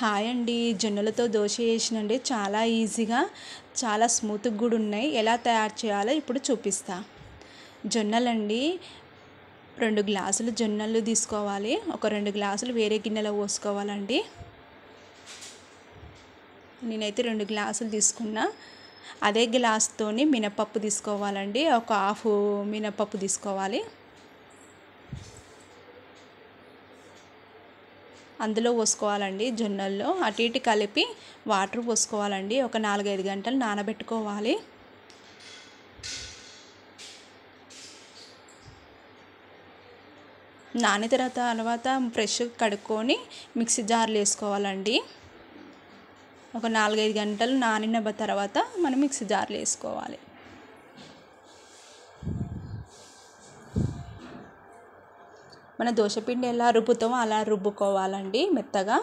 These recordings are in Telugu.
హాయ్ అండి జొన్నలతో దోశ వేసినండి చాలా ఈజీగా చాలా స్మూత్గా కూడా ఉన్నాయి ఎలా తయారు చేయాలో ఇప్పుడు చూపిస్తా జొన్నలండి రెండు గ్లాసులు జొన్నలు తీసుకోవాలి ఒక రెండు గ్లాసులు వేరే గిన్నెలో పోసుకోవాలండి నేనైతే రెండు గ్లాసులు తీసుకున్నా అదే గ్లాస్తోని మినపప్పు తీసుకోవాలండి ఒక హాఫ్ మినపప్పు తీసుకోవాలి అందులో పోసుకోవాలండి జొన్నల్లో అటు ఇటు కలిపి వాటర్ పోసుకోవాలండి ఒక నాలుగైదు గంటలు నానబెట్టుకోవాలి నాని తర్వాత తర్వాత ఫ్రెష్ కడుక్కొని మిక్సీ జార్లు వేసుకోవాలండి ఒక నాలుగైదు గంటలు నానిన తర్వాత మనం మిక్సీ జార్లు వేసుకోవాలి మన దోశపిండి ఎలా రుబ్బుతామో అలా రుబ్బుకోవాలండి మెత్తగా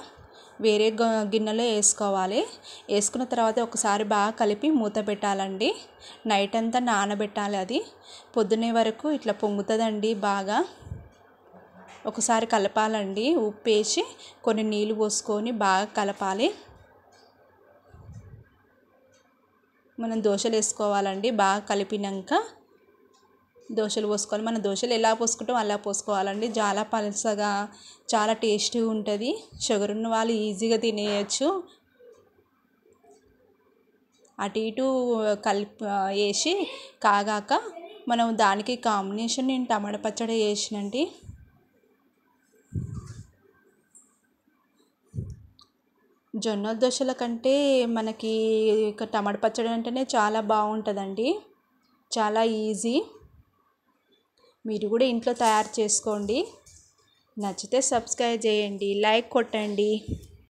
వేరే గిన్నెలో వేసుకోవాలి వేసుకున్న తర్వాత ఒకసారి బాగా కలిపి మూత పెట్టాలండి నైట్ అంతా నానబెట్టాలి అది పొద్దునే వరకు ఇట్లా పొంగుతుందండి బాగా ఒకసారి కలపాలండి ఉప్పు వేసి కొన్ని నీళ్ళు పోసుకొని బాగా కలపాలి మనం దోశలు వేసుకోవాలండి బాగా కలిపినాక దోశలు పోసుకోవాలి మన దోశలు ఎలా పోసుకుంటాం అలా పోసుకోవాలండి చాలా పలసగా చాలా టేస్టీగా ఉంటుంది షుగర్ ఉన్న వాళ్ళు ఈజీగా తినేయచ్చు అటు ఇటు కలిపి వేసి కాగాక మనం దానికి కాంబినేషన్ నేను టమాటా పచ్చడి వేసినండి జొన్న దోశల కంటే మనకి టమాటా పచ్చడి అంటేనే చాలా బాగుంటుందండి చాలా ఈజీ మీరు కూడా ఇంట్లో తయారు చేసుకోండి నచ్చితే సబ్స్క్రైబ్ చేయండి లైక్ కొట్టండి